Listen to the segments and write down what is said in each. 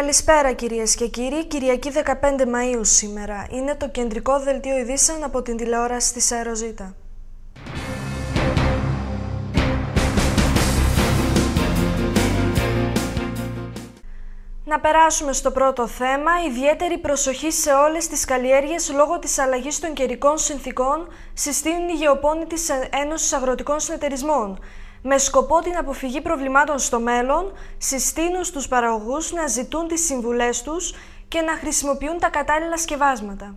Καλησπέρα κυρίες και κύριοι, Κυριακή 15 Μαΐου σήμερα. Είναι το κεντρικό δελτίο ειδήσεων από την τηλεόραση της Αεροζήτα. Να περάσουμε στο πρώτο θέμα, ιδιαίτερη προσοχή σε όλες τις καλλιέργειες λόγω της αλλαγής των καιρικών συνθήκων συστήνουν η Γεωπόνη της Ένωσης Αγροτικών Συνεταιρισμών με σκοπό την αποφυγή προβλημάτων στο μέλλον, συστήνουν στους παραγωγούς να ζητούν τις συμβουλές τους και να χρησιμοποιούν τα κατάλληλα σκευάσματα.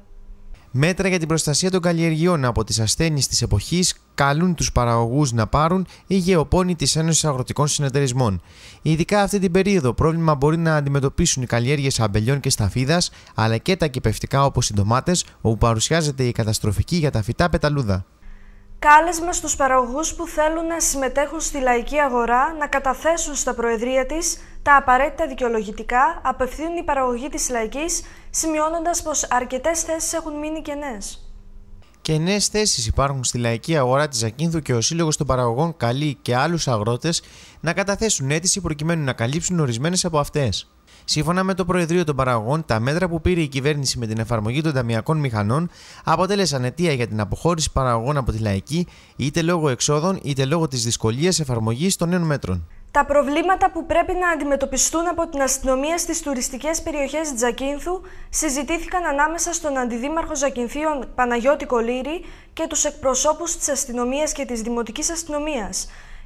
Μέτρα για την προστασία των καλλιεργιών από τις ασθένειες της εποχής καλούν τους παραγωγούς να πάρουν η γεωπόνη της Ένωσης Αγροτικών Συνεταιρισμών. Ειδικά αυτή την περίοδο πρόβλημα μπορεί να αντιμετωπίσουν οι καλλιέργειες αμπελιών και σταφίδας, αλλά και τα κυπευτικά όπως οι ντομάτες, όπου παρουσιάζεται η καταστροφική για τα φυτά πεταλούδα. Κάλεσμα στους παραγωγούς που θέλουν να συμμετέχουν στη λαϊκή αγορά να καταθέσουν στα προεδρία της τα απαραίτητα δικαιολογητικά απευθύνουν η παραγωγή της λαϊκής σημειώνοντας πως αρκετές θέσεις έχουν μείνει κενές και νέες θέσεις υπάρχουν στη λαϊκή αγορά της Ακίνθου και ο Σύλλογος των Παραγωγών καλεί και άλλους αγρότες να καταθέσουν αίτηση προκειμένου να καλύψουν ορισμένες από αυτές. Σύμφωνα με το Προεδρείο των Παραγωγών, τα μέτρα που πήρε η κυβέρνηση με την εφαρμογή των ταμιακών μηχανών αποτέλεσαν αιτία για την αποχώρηση παραγωγών από τη λαϊκή, είτε λόγω εξόδων είτε λόγω της δυσκολίας εφαρμογής των νέων μέτρων. Τα προβλήματα που πρέπει να αντιμετωπιστούν από την αστυνομία στις τουριστικές περιοχές Τζακίνθου συζητήθηκαν ανάμεσα στον Αντιδήμαρχο Ζακυνθίων Παναγιώτη Κολύρη και τους εκπροσώπους της αστυνομίας και της δημοτικής αστυνομίας.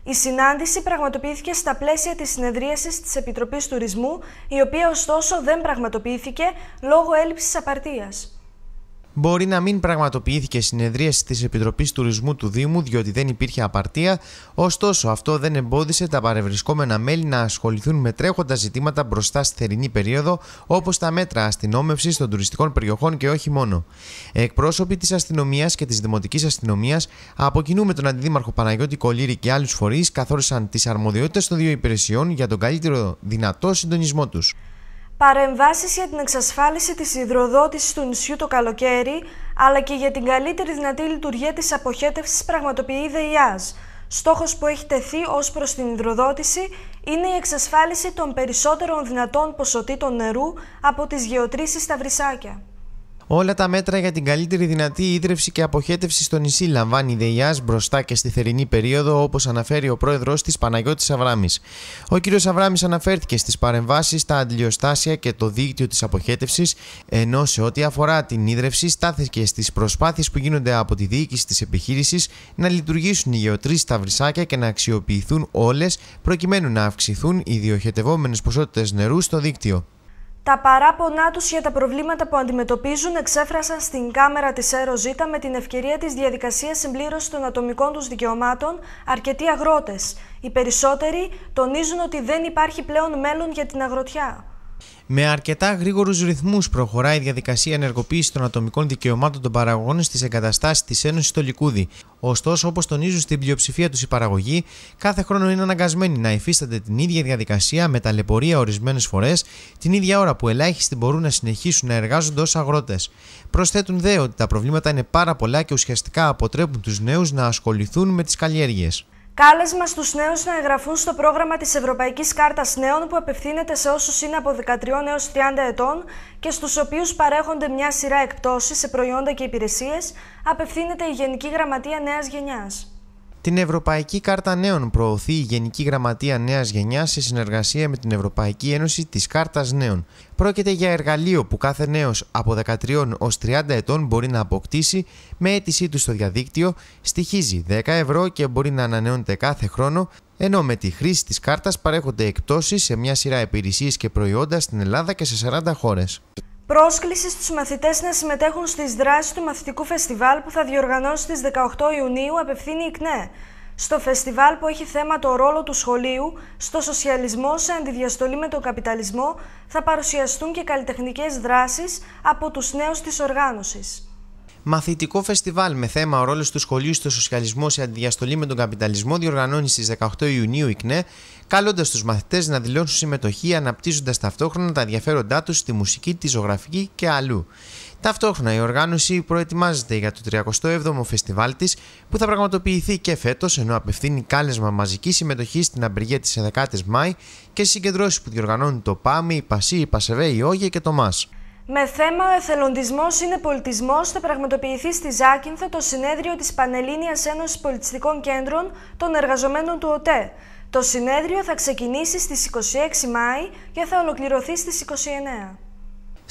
Η συνάντηση πραγματοποιήθηκε στα πλαίσια της συνεδρίασης της Επιτροπής Τουρισμού, η οποία ωστόσο δεν πραγματοποιήθηκε λόγω έλλειψης απαρτίας. Μπορεί να μην πραγματοποιήθηκε συνεδρίαση της Επιτροπής Τουρισμού του Δήμου διότι δεν υπήρχε απαρτία, ωστόσο αυτό δεν εμπόδισε τα παρευρισκόμενα μέλη να ασχοληθούν με τρέχοντα ζητήματα μπροστά στη θερινή περίοδο, όπως τα μέτρα αστυνόμευσης των τουριστικών περιοχών και όχι μόνο. Εκπρόσωποι της αστυνομίας και της δημοτικής αστυνομίας, από κοινού με τον Αντιδήμαρχο Παναγιώτη Κολύρη και άλλους φορείς, καθόρισαν τις αρμοδιότητες των δύο υπηρεσιών για τον καλύτερο δυνατό συντονισμό τους. Παρεμβάσεις για την εξασφάλιση της υδροδότησης του νησιού το καλοκαίρι, αλλά και για την καλύτερη δυνατή λειτουργία της αποχέτευσης πραγματοποιεί η ΔΕΙΑΣ. Στόχος που έχει τεθεί ως προς την υδροδότηση είναι η εξασφάλιση των περισσότερων δυνατών ποσοτήτων νερού από τις γεωτρήσεις στα βρυσάκια. Όλα τα μέτρα για την καλύτερη δυνατή ίδρυυση και αποχέτευση στο νησί λαμβάνει ΔΕΙΑΣ μπροστά και στη θερινή περίοδο, όπως αναφέρει ο πρόεδρος της Παναγιώτης Αβράμης. Ο κ. Αβράμης αναφέρθηκε στις παρεμβάσεις τα αντιλιοστάσια και το δίκτυο της αποχέτευσης, ενώ σε ό,τι αφορά την ίδρυυση, στάθηκε στις προσπάθειες που γίνονται από τη διοίκηση της επιχείρησης να λειτουργήσουν οι γεωτρεί στα βρυσάκια και να αξιοποιηθούν όλες προκειμένου να αυξηθούν οι διοχετευόμενες ποσότητες νερού στο δίκτυο. Τα παράπονά τους για τα προβλήματα που αντιμετωπίζουν εξέφρασαν στην κάμερα της ΕΡΟΖΙΤΑ με την ευκαιρία της διαδικασίας συμπλήρωσης των ατομικών τους δικαιωμάτων αρκετοί αγρότες. Οι περισσότεροι τονίζουν ότι δεν υπάρχει πλέον μέλλον για την αγροτιά. Με αρκετά γρήγορους ρυθμούς προχωράει η διαδικασία ενεργοποίησης των ατομικών δικαιωμάτων των παραγωγών στις εγκαταστάσεις της Ένωσης στο Λικούδι. Ωστόσο, όπως τονίζουν στην πλειοψηφία τους οι παραγωγοί, κάθε χρόνο είναι αναγκασμένοι να υφίστανται την ίδια διαδικασία με ταλαιπωρία ορισμένες φορές, την ίδια ώρα που ελάχιστοι μπορούν να συνεχίσουν να εργάζονται ως αγρότες. Προσθέτουν δε ότι τα προβλήματα είναι πάρα πολλά και ουσιαστικά αποτρέπουν τους νέους να ασχοληθούν με τις καλλιέργειες. Κάλεσμα στους νέους να εγγραφούν στο πρόγραμμα της Ευρωπαϊκής Κάρτας Νέων που απευθύνεται σε όσους είναι από 13 έως 30 ετών και στους οποίους παρέχονται μια σειρά εκπτώσεις σε προϊόντα και υπηρεσίες, απευθύνεται η Γενική Γραμματεία Νέας Γενιάς. Την Ευρωπαϊκή Κάρτα Νέων προωθεί η Γενική Γραμματεία Νέας Γενιάς σε συνεργασία με την Ευρωπαϊκή Ένωση της Κάρτας Νέων. Πρόκειται για εργαλείο που κάθε νέος από 13 έω 30 ετών μπορεί να αποκτήσει με αίτησή του στο διαδίκτυο, στοιχίζει 10 ευρώ και μπορεί να ανανεώνεται κάθε χρόνο, ενώ με τη χρήση της κάρτας παρέχονται εκπτώσεις σε μια σειρά υπηρεσίες και προϊόντα στην Ελλάδα και σε 40 χώρες. Πρόσκληση στους μαθητές να συμμετέχουν στις δράσεις του μαθητικού φεστιβάλ που θα διοργανώσει στις 18 Ιουνίου απευθύνει η ΚΝΕ. Στο φεστιβάλ που έχει θέμα το ρόλο του σχολείου στο σοσιαλισμό σε αντιδιαστολή με τον καπιταλισμό θα παρουσιαστούν και καλλιτεχνικές δράσεις από τους νέους της οργάνωσης. Μαθητικό φεστιβάλ με θέμα Ο ρόλος του σχολείου στο σοσιαλισμό σε αντιδιαστολή με τον καπιταλισμό διοργανώνει στις 18 Ιουνίου η ΚΝΕ, καλώντας τους μαθητές να δηλώσουν συμμετοχή αναπτύσσοντας ταυτόχρονα τα ενδιαφέροντά τους στη μουσική, τη ζωγραφική και αλλού. Ταυτόχρονα, η οργάνωση προετοιμάζεται για το 37ο φεστιβάλ της, που θα πραγματοποιηθεί και φέτος, ενώ απευθύνει κάλεσμα μαζική συμμετοχή στην απεργία τη 11η Μάη και συγκεντρώσεις που διοργανώνουν το ΠΑΜΗ, η ΠΑΣΥ, η ΠΑΣΕΒΕ, η ΟΓΕ και το ΜΑΣ. Με θέμα «Ο εθελοντισμός είναι πολιτισμός» θα πραγματοποιηθεί στη Ζάκυνθο το συνέδριο της Πανελλήνιας Ένωσης Πολιτιστικών Κέντρων των Εργαζομένων του ΟΤΕ. Το συνέδριο θα ξεκινήσει στις 26 Μάη και θα ολοκληρωθεί στις 29.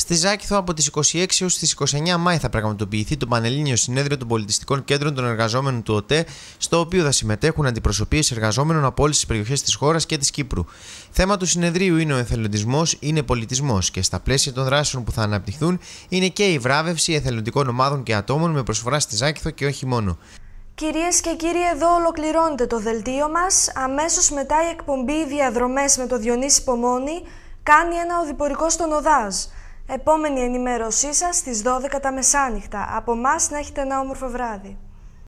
Στη Ζάκηθο από τις 26 έως τις 29 Μάη θα πραγματοποιηθεί το Πανελλήνιο Συνέδριο των Πολιτιστικών Κέντρων των Εργαζόμενων του ΟΤΕ, στο οποίο θα συμμετέχουν αντιπροσωπείες εργαζόμενων από όλες τις περιοχές της χώρας και της Κύπρου. Θέμα του συνεδρίου είναι ο εθελοντισμός, είναι πολιτισμός και στα πλαίσια των δράσεων που θα αναπτυχθούν είναι και η βράβευση εθελοντικών ομάδων και ατόμων με προσφορά στη Ζάκηθο και όχι μόνο. Κυρίες και κύριοι, εδώ ολοκληρώνεται το δελτίο μας. Αμέσως μετά η εκπομπή διαδρομές με το Διονύση Πομόνη κάνει ένα οδηπορικό στον Οδάζ. Επόμενη ενημέρωσή σας στις 12 τα μεσάνυχτα. Από μας να έχετε ένα όμορφο βράδυ.